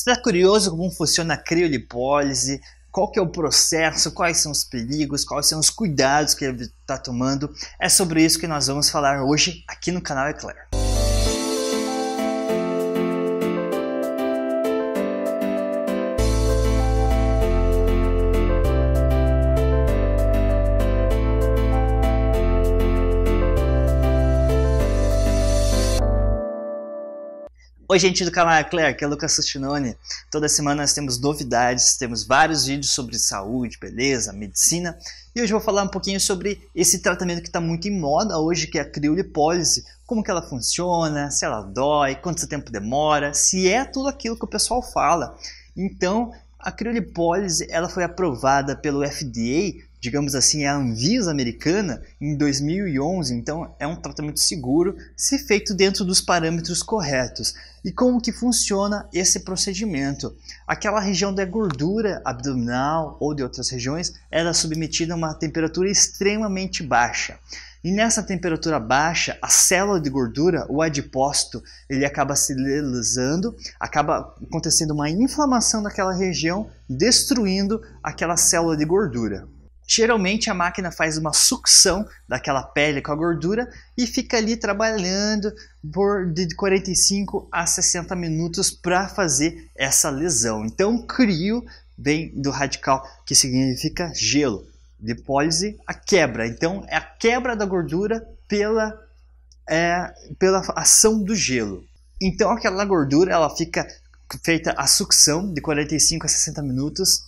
Você está curioso como funciona a criolipólise? Qual que é o processo? Quais são os perigos? Quais são os cuidados que ele está tomando? É sobre isso que nós vamos falar hoje aqui no canal Eclair. Oi, gente do canal é Claire, aqui é Lucas Sustinoni. Toda semana nós temos novidades, temos vários vídeos sobre saúde, beleza, medicina. E hoje eu vou falar um pouquinho sobre esse tratamento que está muito em moda hoje, que é a criolipólise. Como que ela funciona, se ela dói, quanto tempo demora, se é tudo aquilo que o pessoal fala. Então, a criolipólise ela foi aprovada pelo FDA digamos assim, é a Anvisa americana em 2011, então é um tratamento seguro se feito dentro dos parâmetros corretos. E como que funciona esse procedimento? Aquela região da gordura abdominal ou de outras regiões era é submetida a uma temperatura extremamente baixa. E nessa temperatura baixa, a célula de gordura, o adipócito, ele acaba se lesando, acaba acontecendo uma inflamação naquela região, destruindo aquela célula de gordura. Geralmente a máquina faz uma sucção daquela pele com a gordura e fica ali trabalhando por de 45 a 60 minutos para fazer essa lesão. Então, crio vem do radical que significa gelo. Depólise, a quebra. Então, é a quebra da gordura pela, é, pela ação do gelo. Então, aquela gordura ela fica feita a sucção de 45 a 60 minutos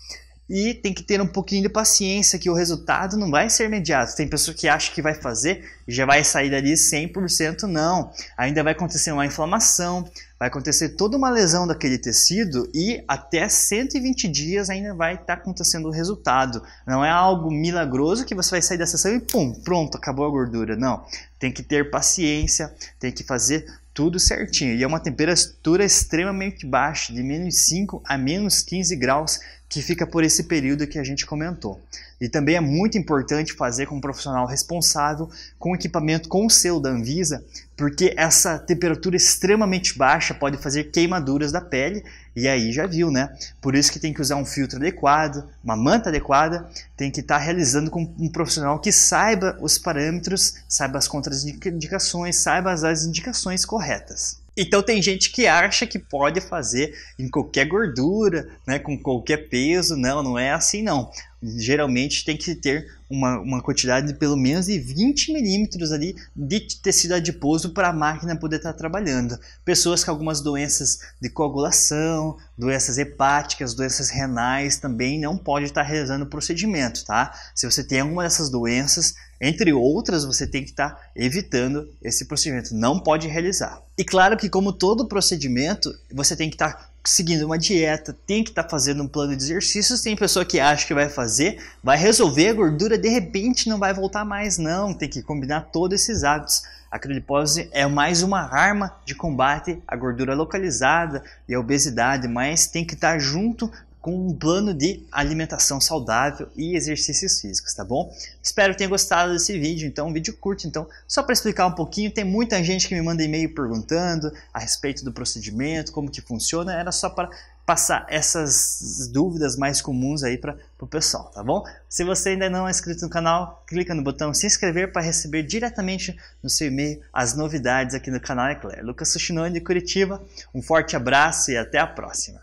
e tem que ter um pouquinho de paciência que o resultado não vai ser imediato. Tem pessoa que acha que vai fazer e já vai sair dali 100%, não. Ainda vai acontecer uma inflamação, vai acontecer toda uma lesão daquele tecido e até 120 dias ainda vai estar tá acontecendo o resultado. Não é algo milagroso que você vai sair da sessão e pum, pronto, acabou a gordura. Não. Tem que ter paciência, tem que fazer tudo certinho. E é uma temperatura extremamente baixa, de menos 5 a menos 15 graus que fica por esse período que a gente comentou. E também é muito importante fazer com um profissional responsável, com equipamento com o selo da Anvisa, porque essa temperatura extremamente baixa pode fazer queimaduras da pele, e aí já viu, né? Por isso que tem que usar um filtro adequado, uma manta adequada, tem que estar tá realizando com um profissional que saiba os parâmetros, saiba as contraindicações, saiba as indicações corretas. Então tem gente que acha que pode fazer em qualquer gordura, né, com qualquer peso. Não, não é assim não geralmente tem que ter uma, uma quantidade de pelo menos de 20 milímetros ali de tecido adiposo para a máquina poder estar tá trabalhando. Pessoas com algumas doenças de coagulação, doenças hepáticas, doenças renais também não pode estar tá realizando o procedimento, tá? Se você tem alguma dessas doenças, entre outras, você tem que estar tá evitando esse procedimento, não pode realizar. E claro que como todo procedimento, você tem que estar tá seguindo uma dieta, tem que estar tá fazendo um plano de exercícios. Tem pessoa que acha que vai fazer, vai resolver a gordura, de repente não vai voltar mais, não. Tem que combinar todos esses hábitos. A criolipose é mais uma arma de combate à gordura localizada e à obesidade, mas tem que estar tá junto com um plano de alimentação saudável e exercícios físicos, tá bom? Espero que tenha gostado desse vídeo, então um vídeo curto, então só para explicar um pouquinho, tem muita gente que me manda e-mail perguntando a respeito do procedimento, como que funciona, era só para passar essas dúvidas mais comuns aí para o pessoal, tá bom? Se você ainda não é inscrito no canal, clica no botão se inscrever para receber diretamente no seu e-mail as novidades aqui no canal, é Lucas Sushinoni de Curitiba, um forte abraço e até a próxima!